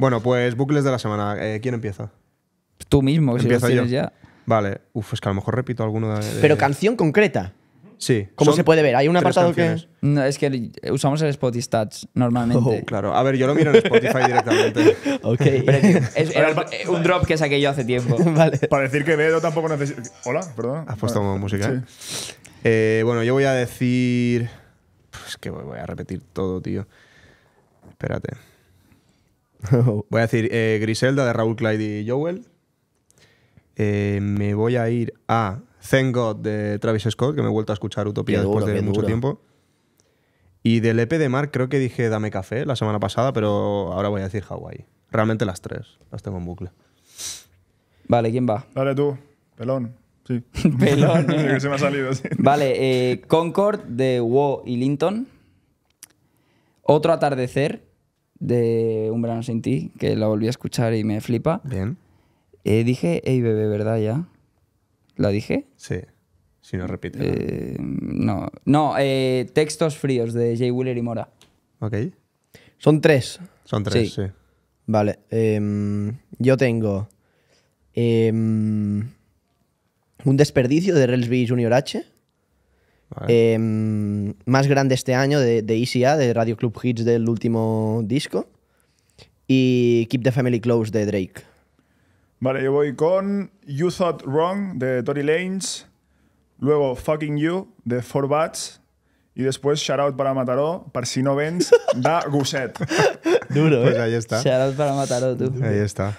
Bueno, pues bucles de la semana. Eh, ¿Quién empieza? Tú mismo, si lo yo? ya. Vale, uf, es que a lo mejor repito alguno de. Pero canción concreta. Sí. ¿Cómo se puede ver? Hay un apartado que. es que usamos el Spotify Stats normalmente. Oh, claro. A ver, yo lo miro en Spotify directamente. ok. era un drop que saqué yo hace tiempo. vale. Para decir que veo tampoco necesita. Hola, perdón. Has puesto música. ¿eh? Sí. Eh, bueno, yo voy a decir. Es que voy a repetir todo, tío. Espérate. Voy a decir eh, Griselda de Raúl Clyde y Joel. Eh, me voy a ir a Thank God de Travis Scott, que me he vuelto a escuchar Utopía después de mucho tiempo. Y del EP de Mar creo que dije Dame Café la semana pasada, pero ahora voy a decir Hawái. Realmente las tres, las tengo en bucle. Vale, ¿quién va? vale, tú, pelón. Sí. pelón. Vale, eh, Concord de Wo y Linton. Otro atardecer de Un verano sin ti, que la volví a escuchar y me flipa. Bien. Eh, dije, hey bebé, ¿verdad ya? ¿La dije? Sí. Si no repite. Eh, no, no, eh, textos fríos de Jay Wheeler y Mora. Ok. Son tres. Son tres, sí. Vale. Em, yo tengo em, un desperdicio de Relsby Junior H. Vale. Em, más grande este año de, de e de Radio Club Hits del último disco. Y Keep the Family Close de Drake. Vale, yo voy con You Thought Wrong de Tori Lanes Luego Fucking You de Four Bats. Y después Shout Out para Mataró, para si no vens, da Gusset. Duro, Pues eh. ahí está. Shout para Mataró, tú. Ahí está.